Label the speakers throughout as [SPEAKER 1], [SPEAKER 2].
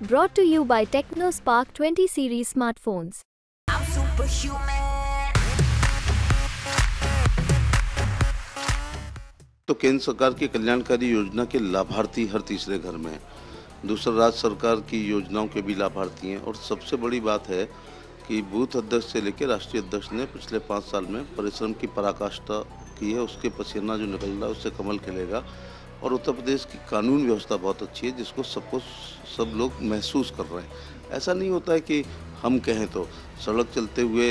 [SPEAKER 1] brought to you by TechnoSpark 20 series smartphones.
[SPEAKER 2] तो केंद्र सरकार की कल्याणकारी योजना के लाभार्थी हर तीसरे घर में दूसरा राज्य सरकार की योजनाओं के भी लाभार्थी हैं और सबसे बड़ी बात है कि बूथ अध्यक्ष से लेकर राष्ट्रीय अध्यक्ष ने पिछले पाँच साल में परिश्रम की पराकाष्ठा की है उसके पसीना जो निकल रहा है उससे कमल खिलेगा और उत्तर प्रदेश की कानून व्यवस्था बहुत अच्छी है जिसको सबको सब लोग महसूस कर रहे हैं ऐसा नहीं होता है कि हम कहें तो सड़क चलते हुए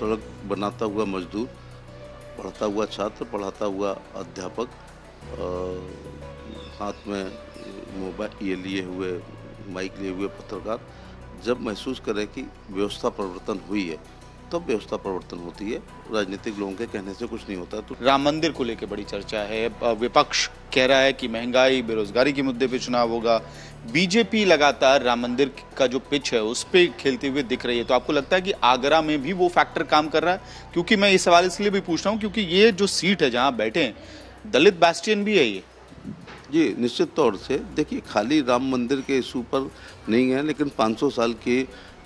[SPEAKER 2] सड़क बनाता हुआ मजदूर पढ़ता हुआ छात्र पढ़ाता हुआ अध्यापक आ, हाथ में मोबाइल ये लिए हुए माइक लिए हुए पत्रकार जब महसूस करें कि व्यवस्था परिवर्तन हुई है तब व्यवस्था परिवर्तन होती है राजनीतिक लोगों के कहने से कुछ नहीं होता तो राम मंदिर को लेकर बड़ी चर्चा है विपक्ष कह रहा है कि
[SPEAKER 1] महंगाई बेरोजगारी के मुद्दे पे चुनाव होगा बीजेपी लगातार राम मंदिर का जो पिच है उस पर खेलते हुए दिख रही है तो आपको लगता है कि आगरा में भी वो फैक्टर काम कर रहा है क्योंकि मैं ये
[SPEAKER 2] सवाल इसलिए भी पूछ रहा हूँ क्योंकि ये जो सीट है जहाँ बैठे हैं दलित बैस्टियन भी है ये जी निश्चित तौर से देखिए खाली राम मंदिर के इशू पर नहीं है लेकिन 500 साल के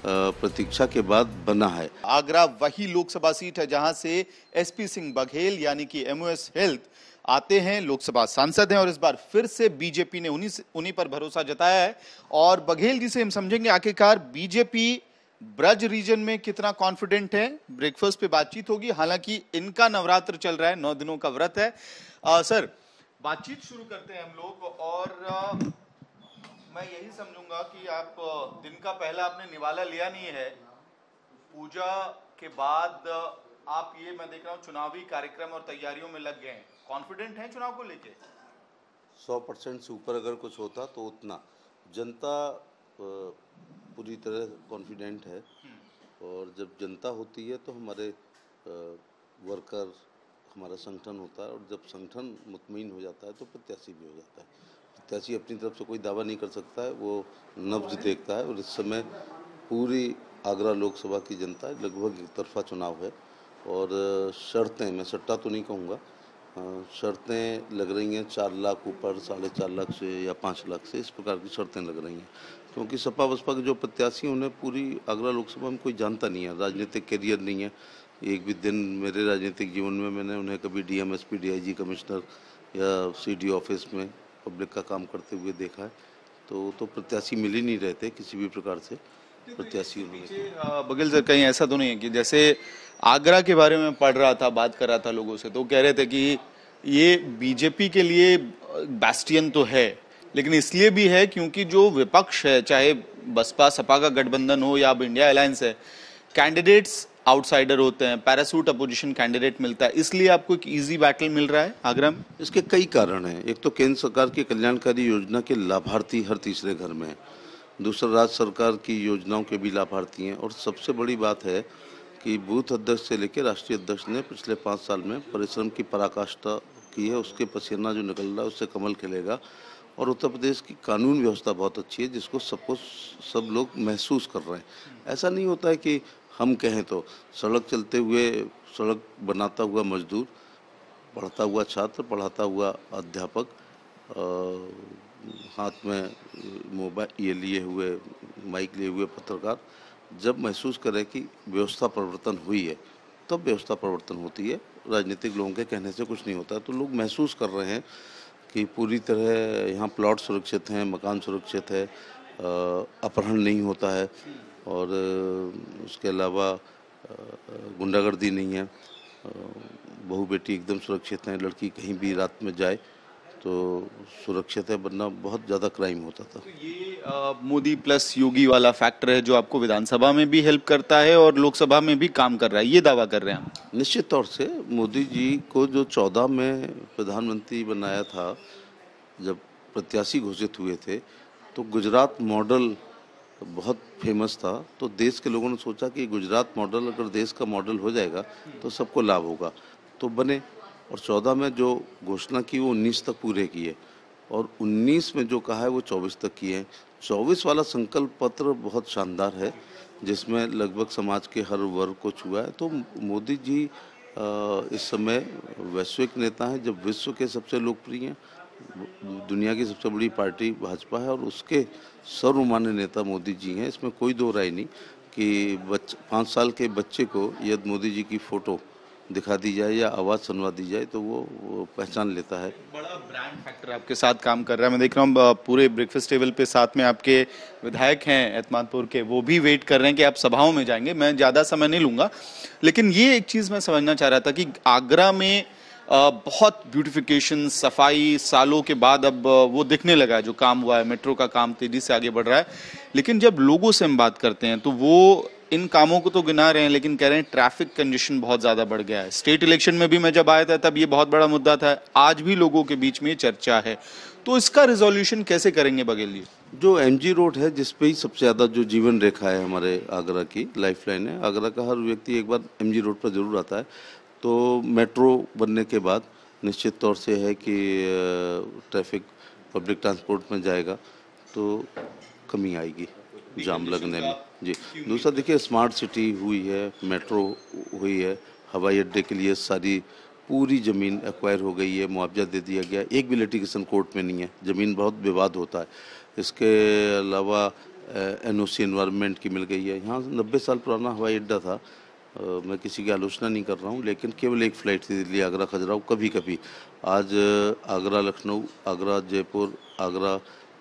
[SPEAKER 2] प्रतीक्षा के बाद बना है आगरा वही लोकसभा सीट है जहां से
[SPEAKER 1] एसपी सिंह बघेल यानी कि एमओएस हेल्थ आते हैं लोकसभा सांसद हैं और इस बार फिर से बीजेपी ने उन्हीं उन्हीं पर भरोसा जताया है और बघेल जी से हम समझेंगे आखिरकार बीजेपी ब्रज रीजन में कितना कॉन्फिडेंट है ब्रेकफास्ट पे बातचीत होगी हालांकि इनका नवरात्र चल रहा है नौ दिनों का व्रत है आ, सर बातचीत शुरू करते हैं हम लोग और आ, मैं यही समझूंगा कि आप दिन का पहला आपने निवाला लिया नहीं है पूजा के बाद आप ये मैं देख रहा हूँ चुनावी कार्यक्रम और तैयारियों में लग गए हैं कॉन्फिडेंट हैं चुनाव को लेके
[SPEAKER 2] सौ परसेंट से ऊपर अगर कुछ होता तो उतना जनता पूरी तरह कॉन्फिडेंट है हम्म। और जब जनता होती है तो हमारे वर्कर हमारा संगठन होता है और जब संगठन मुतमिन हो जाता है तो प्रत्याशी भी हो जाता है प्रत्याशी तो अपनी तरफ से कोई दावा नहीं कर सकता है वो नब्ज देखता है और इस समय पूरी आगरा लोकसभा की जनता लगभग एक तरफा चुनाव है और शर्तें मैं सट्टा तो नहीं कहूँगा शर्तें लग रही हैं चार लाख ऊपर साढ़े चार लाख से या पाँच लाख से इस प्रकार की शर्तें लग रही हैं क्योंकि सपा बसपा के जो प्रत्याशी उन्हें पूरी आगरा लोकसभा में कोई जानता नहीं है राजनीतिक कैरियर नहीं है एक भी दिन मेरे राजनीतिक जीवन में मैंने उन्हें कभी डी एम कमिश्नर या सी ऑफिस में पब्लिक का काम करते हुए देखा है तो तो प्रत्याशी मिल ही नहीं रहते किसी भी प्रकार से प्रत्याशी बगेल सर कहीं ऐसा तो नहीं है कि जैसे आगरा के बारे में पढ़
[SPEAKER 1] रहा था बात कर रहा था लोगों से तो कह रहे थे कि ये बीजेपी के लिए बैस्टियन तो है लेकिन इसलिए भी है क्योंकि जो विपक्ष है चाहे बसपा सपा का गठबंधन हो या अब इंडिया अलायंस है कैंडिडेट्स आउटसाइडर होते हैं पैरासूट अपोजिशन कैंडिडेट मिलता है इसलिए आपको एक ईजी बैटल मिल रहा है
[SPEAKER 2] आगरा में इसके कई कारण हैं एक तो केंद्र सरकार की कल्याणकारी योजना के लाभार्थी हर तीसरे घर में दूसरा राज्य सरकार की योजनाओं के भी लाभार्थी हैं और सबसे बड़ी बात है कि बूथ अध्यक्ष से लेकर राष्ट्रीय अध्यक्ष ने पिछले पाँच साल में परिश्रम की पराकाष्ठा की है उसके पसीना जो निकल रहा है उससे कमल खिलेगा और उत्तर प्रदेश की कानून व्यवस्था बहुत अच्छी है जिसको सबको सब लोग महसूस कर रहे हैं ऐसा नहीं होता है कि हम कहें तो सड़क चलते हुए सड़क बनाता हुआ मजदूर पढ़ता हुआ छात्र पढ़ाता हुआ अध्यापक हाथ में मोबाइल ये लिए हुए माइक लिए हुए पत्रकार जब महसूस करें कि व्यवस्था परिवर्तन हुई है तब तो व्यवस्था परिवर्तन होती है राजनीतिक लोगों के कहने से कुछ नहीं होता तो लोग महसूस कर रहे हैं कि पूरी तरह यहाँ प्लॉट सुरक्षित हैं मकान सुरक्षित है अपहरण नहीं होता है और उसके अलावा गुंडागर्दी नहीं है बहू बेटी एकदम सुरक्षित हैं लड़की कहीं भी रात में जाए तो सुरक्षित है वरना बहुत ज़्यादा क्राइम होता था तो ये मोदी प्लस योगी वाला फैक्टर है
[SPEAKER 1] जो आपको विधानसभा में भी हेल्प करता है और लोकसभा में भी काम कर रहा है ये दावा कर रहे हैं आप
[SPEAKER 2] निश्चित तौर से मोदी जी को जो चौदह में प्रधानमंत्री बनाया था जब प्रत्याशी घोषित हुए थे तो गुजरात मॉडल बहुत फेमस था तो देश के लोगों ने सोचा कि गुजरात मॉडल अगर देश का मॉडल हो जाएगा तो सबको लाभ होगा तो बने और चौदह में जो घोषणा की वो उन्नीस तक पूरे किए और उन्नीस में जो कहा है वो चौबीस तक किए हैं चौबीस वाला संकल्प पत्र बहुत शानदार है जिसमें लगभग समाज के हर वर्ग को छुआ है तो मोदी जी इस समय वैश्विक नेता हैं जब विश्व के सबसे लोकप्रिय हैं दुनिया की सबसे बड़ी पार्टी भाजपा है और उसके सर्वमान्य नेता मोदी जी हैं इसमें कोई दो राय नहीं कि बच पाँच साल के बच्चे को यदि मोदी जी की फ़ोटो दिखा दी जाए या आवाज़ सुनवा दी जाए तो वो, वो पहचान लेता है बड़ा
[SPEAKER 1] ब्रांड फैक्टर आपके साथ काम कर रहा है मैं देख रहा हूँ पूरे ब्रेकफास्ट टेबल पे साथ में आपके विधायक हैं एतमादपुर के वो भी वेट कर रहे हैं कि आप सभाओं में जाएंगे मैं ज़्यादा समय नहीं लूँगा लेकिन ये एक चीज़ मैं समझना चाह रहा था कि आगरा में बहुत ब्यूटिफिकेशन सफाई सालों के बाद अब वो दिखने लगा है जो काम हुआ है मेट्रो का काम तेज़ी से आगे बढ़ रहा है लेकिन जब लोगों से हम बात करते हैं तो वो इन कामों को तो गिना रहे हैं लेकिन कह रहे हैं ट्रैफिक कंजेशन बहुत ज़्यादा बढ़ गया है स्टेट इलेक्शन में भी मैं जब आया था तब ये बहुत बड़ा मुद्दा था आज भी लोगों के बीच में चर्चा है तो इसका रिजोल्यूशन कैसे करेंगे बघेल जी
[SPEAKER 2] जो एम जी रोड है जिसपे ही सबसे ज़्यादा जो जीवन रेखा है हमारे आगरा की लाइफ लाइन है आगरा का हर व्यक्ति एक बार एम जी रोड पर जरूर आता है तो मेट्रो बनने के बाद निश्चित तौर से है कि ट्रैफिक पब्लिक ट्रांसपोर्ट में जाएगा तो कमी आएगी जाम लगने में जी दूसरा देखिए स्मार्ट सिटी हुई है मेट्रो हुई है हवाई अड्डे के लिए सारी पूरी ज़मीन एक्वायर हो गई है मुआवजा दे दिया गया एक भी लिटिगेशन कोर्ट में नहीं है ज़मीन बहुत विवाद होता है इसके अलावा एन ओ सी की मिल गई है यहाँ नब्बे साल पुराना हवाई अड्डा था मैं किसी की आलोचना नहीं कर रहा हूँ लेकिन केवल एक फ़्लाइट थी दिल्ली आगरा खजुराहो कभी कभी आज आगरा लखनऊ आगरा जयपुर आगरा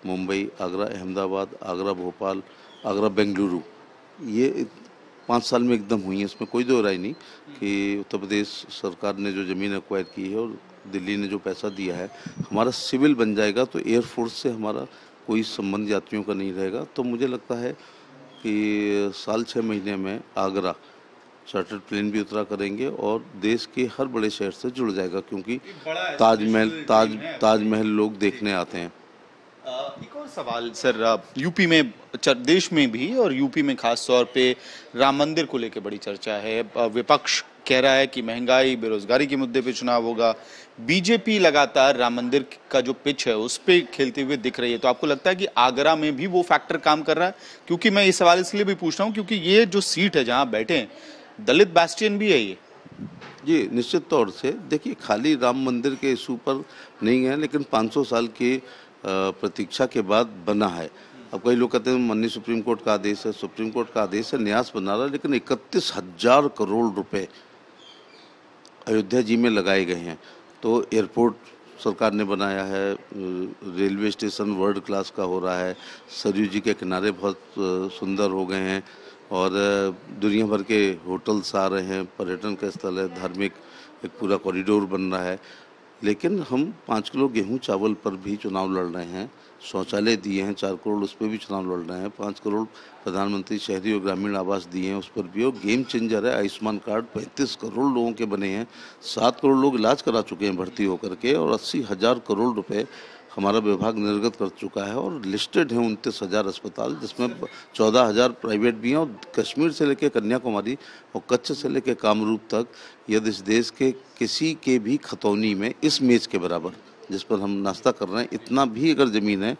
[SPEAKER 2] मुंबई आगरा अहमदाबाद आगरा भोपाल आगरा बेंगलुरु ये पाँच साल में एकदम हुई है इसमें कोई दो राय नहीं कि उत्तर प्रदेश सरकार ने जो ज़मीन एक्वायर की है और दिल्ली ने जो पैसा दिया है हमारा सिविल बन जाएगा तो एयरफोर्स से हमारा कोई संबंध यात्रियों का नहीं रहेगा तो मुझे लगता है कि साल छः महीने में आगरा चार्टर्ड प्लेन भी उतरा करेंगे और देश के हर बड़े शहर से जुड़ जाएगा क्योंकि ताजमहल ताज ताजमहल लोग देखने आते हैं एक और सवाल सर यूपी में अच्छा, देश में भी और यूपी
[SPEAKER 1] में खास तौर पे राम मंदिर को लेकर बड़ी चर्चा है विपक्ष कह रहा है कि महंगाई बेरोजगारी के मुद्दे पे चुनाव होगा बीजेपी लगातार राम मंदिर का जो पिच है उस पर खेलते हुए दिख रही है तो आपको लगता है कि आगरा में भी वो फैक्टर काम कर रहा है क्योंकि मैं ये सवाल इसलिए
[SPEAKER 2] भी पूछ रहा हूँ क्योंकि ये जो सीट है जहाँ बैठे हैं दलित बैस्टियन भी है ये जी निश्चित तौर से देखिए खाली राम मंदिर के इशू पर नहीं है लेकिन 500 साल की प्रतीक्षा के बाद बना है अब कई लोग कहते हैं मन्नी सुप्रीम कोर्ट का आदेश है सुप्रीम कोर्ट का आदेश है न्यास बना रहा है लेकिन इकतीस हजार करोड़ रुपए अयोध्या जी में लगाए गए हैं तो एयरपोर्ट सरकार ने बनाया है रेलवे स्टेशन वर्ल्ड क्लास का हो रहा है सरयू जी के किनारे बहुत सुंदर हो गए हैं और दुनिया भर के होटल्स आ रहे हैं पर्यटन का स्थल है धार्मिक एक पूरा कॉरिडोर बन रहा है लेकिन हम पाँच किलो गेहूं चावल पर भी चुनाव लड़ रहे हैं शौचालय दिए हैं चार करोड़ उस पर भी चुनाव लड़ रहे हैं पाँच करोड़ प्रधानमंत्री शहरी और ग्रामीण आवास दिए हैं उस पर भी और गेम चेंजर है आयुष्मान कार्ड पैंतीस करोड़ लोगों के बने हैं सात करोड़ लोग इलाज करा चुके हैं भर्ती होकर के और अस्सी हज़ार करोड़ रुपये हमारा विभाग निर्गत कर चुका है और लिस्टेड है उनतीस हज़ार अस्पताल जिसमें चौदह हज़ार प्राइवेट भी हैं और कश्मीर से लेकर कन्याकुमारी और कच्छ से लेकर कामरूप तक यदि इस देश के किसी के भी खतौनी में इस मेज के बराबर जिस पर हम नाश्ता कर रहे हैं इतना भी अगर ज़मीन है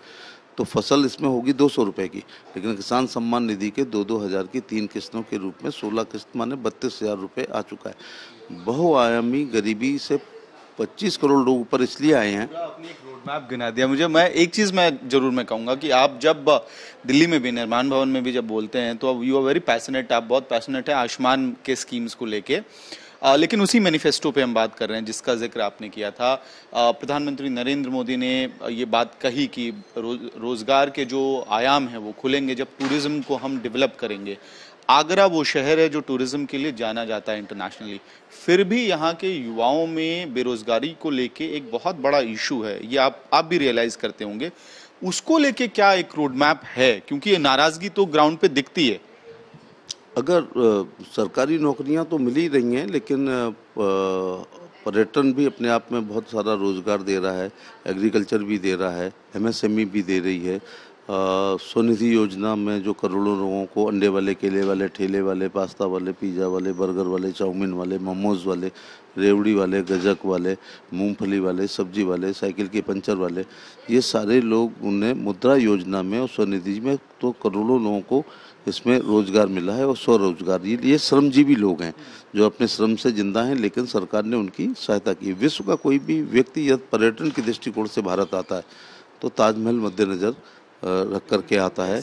[SPEAKER 2] तो फसल इसमें होगी दो सौ रुपये की लेकिन किसान सम्मान निधि के दो दो हज़ार की तीन किस्तों के रूप में सोलह किस्त माने बत्तीस हज़ार रुपये आ चुका है बहुआयामी गरीबी से पच्चीस करोड़ लोग ऊपर इसलिए आए हैं
[SPEAKER 1] आप गिना दिया मुझे मैं एक चीज़ मैं जरूर मैं कहूँगा कि आप जब दिल्ली में भी निर्माण भवन में भी जब बोलते हैं तो यू आर वेरी पैशनेट आप बहुत पैशनेट है आयुष्मान के स्कीम्स को लेके आ, लेकिन उसी मैनिफेस्टो पे हम बात कर रहे हैं जिसका जिक्र आपने किया था प्रधानमंत्री नरेंद्र मोदी ने ये बात कही कि रो, रोज़गार के जो आयाम हैं वो खुलेंगे जब टूरिज़्म को हम डेवलप करेंगे आगरा वो शहर है जो टूरिज्म के लिए जाना जाता है इंटरनेशनली फिर भी यहाँ के युवाओं में बेरोजगारी को लेके एक बहुत बड़ा इशू है ये आप आप भी रियलाइज करते होंगे उसको लेके क्या एक रोड मैप है क्योंकि ये नाराजगी तो ग्राउंड पे दिखती है
[SPEAKER 2] अगर सरकारी नौकरियां तो मिल ही रही हैं लेकिन पर्यटन भी अपने आप में बहुत सारा रोज़गार दे रहा है एग्रीकल्चर भी दे रहा है एमएसएमई भी दे रही है स्वनिधि योजना में जो करोड़ों लोगों को अंडे वाले केले वाले ठेले वाले पास्ता वाले पिज़्ज़ा वाले बर्गर वाले चाउमीन वाले मोमोज़ वाले रेवड़ी वाले गजक वाले मूंगफली वाले सब्जी वाले साइकिल के पंचर वाले ये सारे लोग उन्हें मुद्रा योजना में और स्वनिधि में तो करोड़ों लोगों को इसमें रोजगार मिला है और स्वरोजगार ये ये श्रमजीवी लोग हैं जो अपने श्रम से जिंदा हैं लेकिन सरकार ने उनकी सहायता की विश्व का कोई भी व्यक्ति यदि पर्यटन के दृष्टिकोण से भारत आता है तो ताजमहल मद्देनज़र रख कर के आता है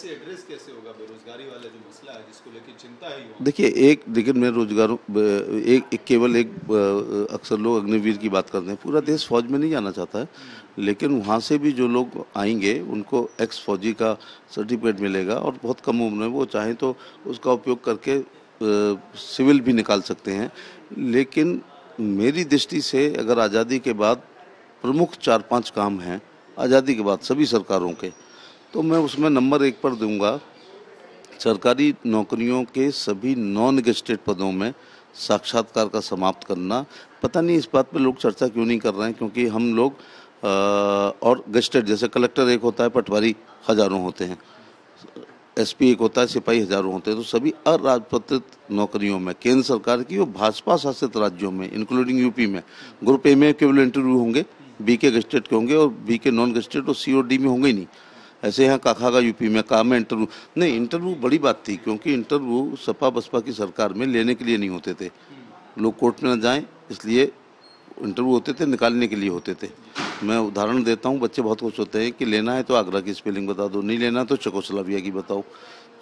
[SPEAKER 2] देखिए एक लेकिन मैं रोजगारों एक, एक केवल एक अक्सर लोग अग्निवीर की बात करते हैं पूरा देश फौज में नहीं जाना चाहता है लेकिन वहाँ से भी जो लोग आएंगे उनको एक्स फौजी का सर्टिफिकेट मिलेगा और बहुत कम उम्र में वो चाहें तो उसका उपयोग करके सिविल भी निकाल सकते हैं लेकिन मेरी दृष्टि से अगर आज़ादी के बाद प्रमुख चार पाँच काम हैं आज़ादी के बाद सभी सरकारों के तो मैं उसमें नंबर एक पर दूंगा सरकारी नौकरियों के सभी नॉन गेस्टेड पदों में साक्षात्कार का समाप्त करना पता नहीं इस बात पे लोग चर्चा क्यों नहीं कर रहे हैं क्योंकि हम लोग और गस्टेड जैसे कलेक्टर एक होता है पटवारी हज़ारों होते हैं एसपी एक होता है सिपाही हज़ारों होते हैं तो सभी अराजपत्रित नौकरियों में केंद्र सरकार की और भाजपा शासित राज्यों में इंक्लूडिंग यूपी में ग्रुप ए में केवल इंटरव्यू होंगे बी के गस्टेड के होंगे और बी के नॉन गस्टेड और सी और डी में होंगे ही नहीं ऐसे यहाँ का खागा यूपी में कहा मैं इंटरव्यू नहीं इंटरव्यू बड़ी बात थी क्योंकि इंटरव्यू सपा बसपा की सरकार में लेने के लिए नहीं होते थे लोग कोर्ट में ना जाएँ इसलिए इंटरव्यू होते थे निकालने के लिए होते थे मैं उदाहरण देता हूँ बच्चे बहुत खुश होते हैं कि लेना है तो आगरा की स्पेलिंग बता दो नहीं लेना तो चकोसलाविया की बताओ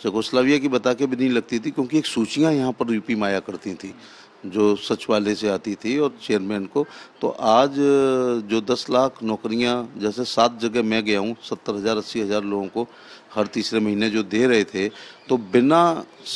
[SPEAKER 2] चकोस्लाविया की बता के भी नहीं लगती थी क्योंकि एक सूचियाँ यहाँ पर यूपी माया करती थी जो सचिवालय से आती थी और चेयरमैन को तो आज जो दस लाख नौकरियां जैसे सात जगह मैं गया हूँ सत्तर हज़ार अस्सी हज़ार लोगों को हर तीसरे महीने जो दे रहे थे तो बिना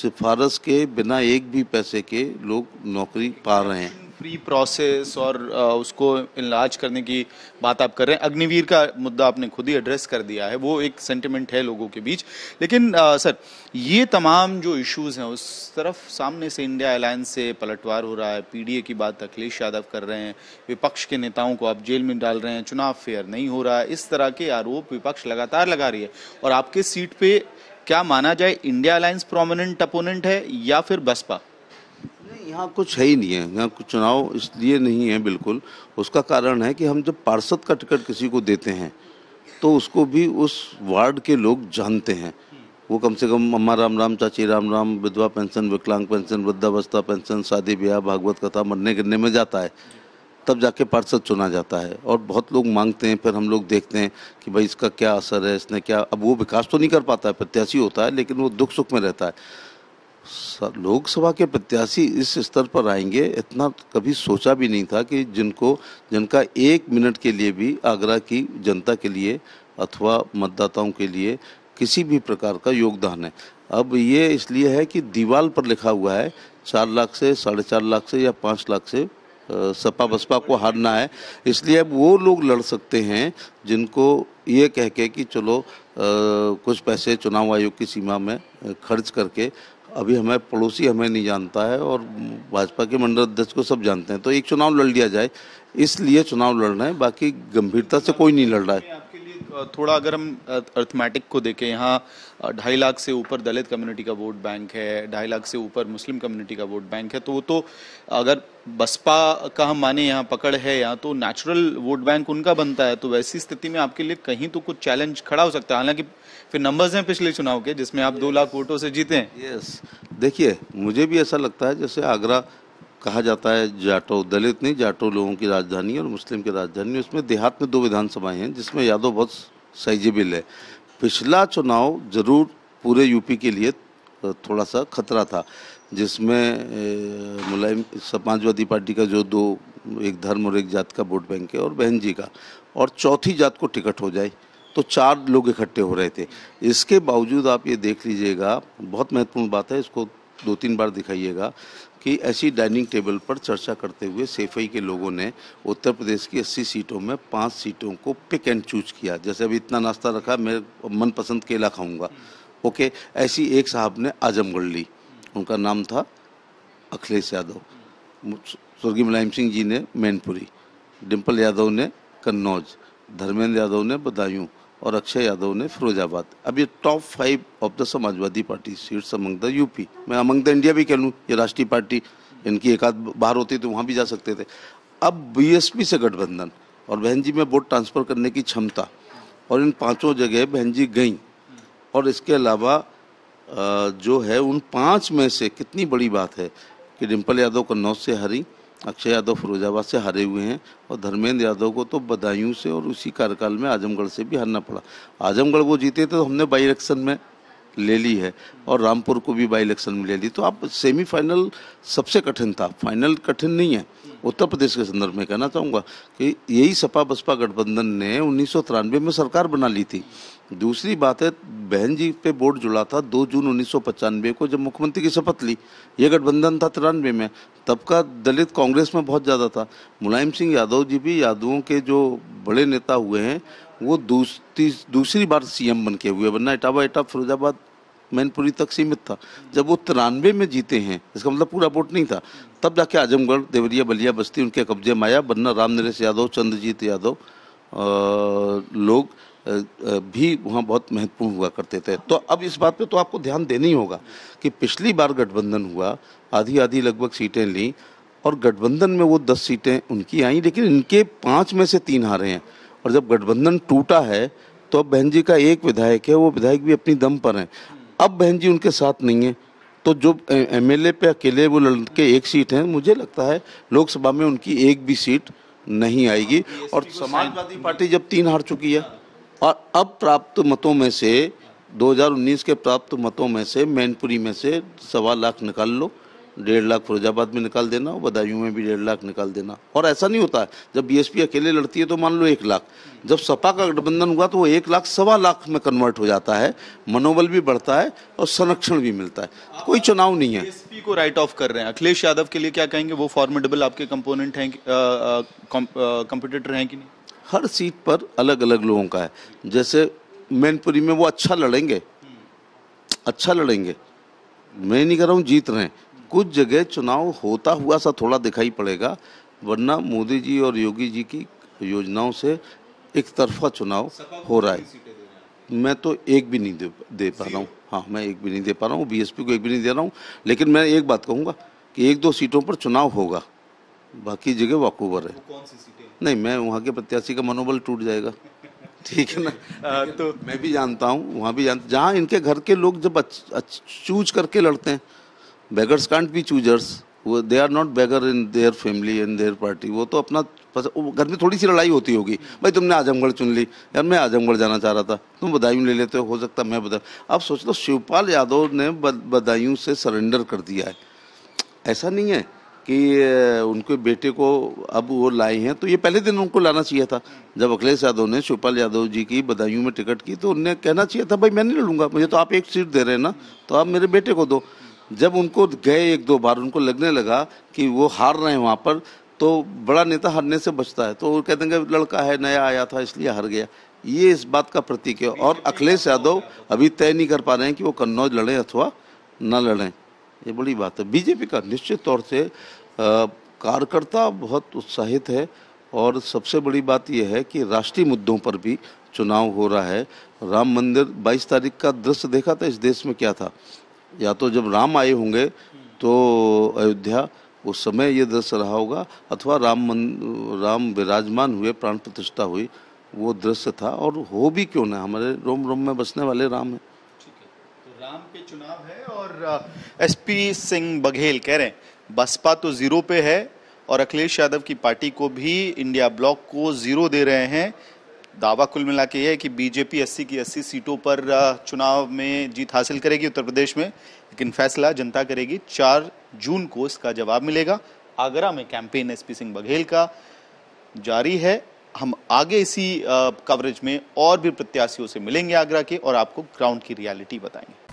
[SPEAKER 2] सिफारस के बिना एक भी पैसे के लोग नौकरी पा रहे हैं फ्री
[SPEAKER 1] प्रोसेस और uh, उसको इलाज करने की बात आप कर रहे हैं अग्निवीर का मुद्दा आपने खुद ही एड्रेस कर दिया है वो एक सेंटिमेंट है लोगों के बीच लेकिन सर uh, ये तमाम जो इश्यूज़ हैं उस तरफ सामने से इंडिया अलायंस से पलटवार हो रहा है पीडीए की बात अखिलेश यादव कर रहे हैं विपक्ष के नेताओं को आप जेल में डाल रहे हैं चुनाव फेयर नहीं हो रहा है इस तरह के आरोप विपक्ष लगातार लगा रही है और आपके सीट पे क्या माना जाए इंडिया अलायंस प्रोमिनेंट अपोनेंट है या फिर बसपा
[SPEAKER 2] यहाँ कुछ है ही नहीं है यहाँ कुछ चुनाव इसलिए नहीं है बिल्कुल उसका कारण है कि हम जब पार्षद का टिकट किसी को देते हैं तो उसको भी उस वार्ड के लोग जानते हैं वो कम से कम अम्मा राम राम चाची राम राम विधवा पेंशन विकलांग पेंशन वृद्धावस्था पेंशन शादी ब्याह भागवत कथा मरने गिरने में जाता है तब जाके पार्षद चुना जाता है और बहुत लोग मांगते हैं फिर हम लोग देखते हैं कि भाई इसका क्या असर है इसने क्या अब वो विकास तो नहीं कर पाता है प्रत्याशी होता है लेकिन वो दुख सुख में रहता है लोकसभा के प्रत्याशी इस स्तर पर आएंगे इतना कभी सोचा भी नहीं था कि जिनको जिनका एक मिनट के लिए भी आगरा की जनता के लिए अथवा मतदाताओं के लिए किसी भी प्रकार का योगदान है अब ये इसलिए है कि दीवार पर लिखा हुआ है चार लाख से साढ़े चार लाख से या पाँच लाख से सपा बसपा को हारना है इसलिए अब वो लोग लड़ सकते हैं जिनको ये कह के कि चलो कुछ पैसे चुनाव आयोग की सीमा में खर्च करके अभी हमारे पड़ोसी हमें नहीं जानता है और भाजपा के मंडल अध्यक्ष को सब जानते हैं तो एक चुनाव लड़ लिया जाए इसलिए चुनाव लड़ना है बाकी गंभीरता से कोई नहीं लड़ रहा है आपके
[SPEAKER 1] लिए थोड़ा अगर हम अर्थमेटिक को देखें यहाँ ढाई लाख से ऊपर दलित कम्युनिटी का वोट बैंक है ढाई लाख से ऊपर मुस्लिम कम्युनिटी का वोट बैंक है तो वो तो अगर बसपा का हम माने यहाँ पकड़ है यहाँ तो नेचुरल वोट बैंक उनका बनता है तो वैसी स्थिति में आपके लिए कहीं तो कुछ चैलेंज खड़ा हो सकता है हालांकि फिर नंबर्स हैं पिछले चुनाव के जिसमें आप दो लाख वोटों से जीते हैं
[SPEAKER 2] यस देखिए मुझे भी ऐसा लगता है जैसे आगरा कहा जाता है जाटो दलित नहीं जाटो लोगों की राजधानी और मुस्लिम की राजधानी उसमें देहात में दो विधानसभाएं हैं जिसमें यादव बहुत साइजेबिल है पिछला चुनाव जरूर पूरे यूपी के लिए थोड़ा सा खतरा था जिसमें मुलायम समाजवादी पार्टी का जो दो एक धर्म और एक जात का वोट बैंक है और बहन जी का और चौथी जात को टिकट हो जाए तो चार लोग इकट्ठे हो रहे थे इसके बावजूद आप ये देख लीजिएगा बहुत महत्वपूर्ण बात है इसको दो तीन बार दिखाइएगा कि ऐसी डाइनिंग टेबल पर चर्चा करते हुए सेफई के लोगों ने उत्तर प्रदेश की अस्सी सीटों में पाँच सीटों को पिक एंड चूज किया जैसे अभी इतना नाश्ता रखा मैं मनपसंद केला खाऊंगा ओके ऐसी एक साहब ने आजमगढ़ ली उनका नाम था अखिलेश यादव स्वर्गीय मुलायम सिंह जी ने मैनपुरी डिम्पल यादव ने कन्नौज धर्मेंद्र यादव ने बदायूं और अक्षय यादव ने फिरोजाबाद अब ये top five of the Samajwadi party seats among the UP मैं अमंग द इंडिया भी कह लूँ ये राष्ट्रीय पार्टी इनकी एक आध बाहर होती तो वहाँ भी जा सकते थे अब बीएसपी से गठबंधन और बहन जी में वोट ट्रांसफ़र करने की क्षमता और इन पाँचों जगह बहन जी गई और इसके अलावा जो है उन पाँच में से कितनी बड़ी बात है कि डिम्पल यादव कन्नौज से हरी अक्षय यादव फिरोजाबाद से हारे हुए हैं और धर्मेंद्र यादव को तो बदायूं से और उसी कार्यकाल में आजमगढ़ से भी हारना पड़ा आजमगढ़ वो जीते थे तो हमने बाई इलेक्शन में ले ली है और रामपुर को भी बाई इलेक्शन में ले ली तो आप सेमीफाइनल सबसे कठिन था फाइनल कठिन नहीं है उत्तर प्रदेश के संदर्भ में कहना चाहूँगा कि यही सपा बसपा गठबंधन ने उन्नीस में सरकार बना ली थी दूसरी बात है बहन जी पे बोर्ड जुड़ा था 2 जून उन्नीस को जब मुख्यमंत्री की शपथ ली ये गठबंधन था तिरानवे में तब का दलित कांग्रेस में बहुत ज़्यादा था मुलायम सिंह यादव जी भी यादवों के जो बड़े नेता हुए हैं वो दूस, तीस, दूसरी बार सीएम बन के हुए वरना इटावा इटा फिरोजाबाद मैनपुरी तक सीमित था जब वो तिरानवे में जीते हैं इसका मतलब पूरा वोट नहीं था तब जाके आजमगढ़ देवरिया बलिया बस्ती उनके कब्जे में आया वरना राम नरेश यादव चंद्रजीत यादव लोग भी वहाँ बहुत महत्वपूर्ण हुआ करते थे तो अब इस बात पे तो आपको ध्यान देना ही होगा कि पिछली बार गठबंधन हुआ आधी आधी लगभग सीटें ली और गठबंधन में वो दस सीटें उनकी आई लेकिन इनके पाँच में से तीन हारे हैं और जब गठबंधन टूटा है तो अब बहन जी का एक विधायक है वो विधायक भी अपनी दम पर हैं अब बहन जी उनके साथ नहीं है तो जो एमएलए पे अकेले वो लड़के एक सीट हैं मुझे लगता है लोकसभा में उनकी एक भी सीट नहीं आएगी और समाजवादी पार्टी जब तीन हार चुकी है और अब प्राप्त मतों में से 2019 के प्राप्त मतों में से मैनपुरी में से सवा लाख निकाल लो डेढ़ लाख फिरोजाबाद में निकाल देना और बदायूं में भी डेढ़ लाख निकाल देना और ऐसा नहीं होता है जब बीएसपी अकेले लड़ती है तो मान लो एक लाख जब सपा का गठबंधन हुआ तो वो एक लाख सवा लाख में कन्वर्ट हो जाता है मनोबल भी बढ़ता है और संरक्षण भी मिलता है कोई चुनाव नहीं है बी
[SPEAKER 1] को राइट ऑफ कर रहे हैं अखिलेश यादव के लिए क्या कहेंगे वो फॉर्मेडेबल आपके कंपोनेंट हैं
[SPEAKER 2] कंपिटेटर हैं कि नहीं हर सीट पर अलग अलग लोगों का है जैसे मैनपुरी में वो अच्छा लड़ेंगे अच्छा लड़ेंगे मैं नहीं कह रहा हूँ जीत रहे हैं कुछ जगह चुनाव होता हुआ सा थोड़ा दिखाई पड़ेगा वरना मोदी जी और योगी जी की योजनाओं से एक तरफा चुनाव हो रहा है मैं तो एक भी नहीं दे दे पा रहा हूँ हाँ मैं एक भी नहीं दे पा रहा हूँ बीएसपी को एक भी नहीं दे रहा हूँ लेकिन मैं एक बात कहूँगा कि एक दो सीटों पर चुनाव होगा बाकी जगह वाकओवर है नहीं मैं वहाँ के प्रत्याशी का मनोबल टूट जाएगा ठीक है ना आ, तो मैं भी जानता हूँ वहाँ भी जानता जहाँ इनके घर के लोग जब चूज करके लड़ते हैं beggars कांट बी चूजर्स वो they are not beggar in their family in their party वो तो अपना घर में थोड़ी सी लड़ाई होती होगी भाई तुमने आजमगढ़ चुन ली यार मैं आजमगढ़ जाना चाह रहा था तुम बदायूं ले लेते हो हो सकता मैं बदा आप सोच लो शिवपाल यादव ने बदायूं से सरेंडर कर दिया है ऐसा नहीं है कि उनके बेटे को अब वो लाए हैं तो ये पहले दिन उनको लाना चाहिए था जब अखिलेश यादव ने शिवपाल यादव जी की बदायूं में टिकट की तो उनने कहना चाहिए था भाई मैं नहीं लड़ूंगा मुझे तो आप एक सीट दे रहे हैं ना तो आप मेरे बेटे को दो जब उनको गए एक दो बार उनको लगने लगा कि वो हार रहे हैं वहाँ पर तो बड़ा नेता हारने से बचता है तो वो कहते हैं लड़का है नया आया था इसलिए हार गया ये इस बात का प्रतीक है और अखिलेश यादव अभी तय नहीं कर पा रहे हैं कि वो कन्नौज लड़ें अथवा न लड़ें ये बड़ी बात है बीजेपी का निश्चित तौर से कार्यकर्ता बहुत उत्साहित है और सबसे बड़ी बात यह है कि राष्ट्रीय मुद्दों पर भी चुनाव हो रहा है राम मंदिर 22 तारीख का दृश्य देखा था इस देश में क्या था या तो जब राम आए होंगे तो अयोध्या उस समय ये दृश्य रहा होगा अथवा राम मन राम विराजमान हुए प्राण प्रतिष्ठा हुई वो दृश्य था और हो भी क्यों ना हमारे रोम रोम में बसने वाले राम हैं
[SPEAKER 1] तो राम पे चुनाव है और एसपी सिंह बघेल कह रहे हैं बसपा तो जीरो पे है और अखिलेश यादव की पार्टी को भी इंडिया ब्लॉक को जीरो दे रहे हैं दावा कुल मिला के ये है कि बीजेपी अस्सी की अस्सी सीटों पर चुनाव में जीत हासिल करेगी उत्तर प्रदेश में लेकिन फैसला जनता करेगी चार जून को इसका जवाब मिलेगा आगरा में कैंपेन एसपी सिंह बघेल का जारी है हम आगे इसी कवरेज में और भी प्रत्याशियों से मिलेंगे आगरा के और आपको ग्राउंड की रियलिटी बताएंगे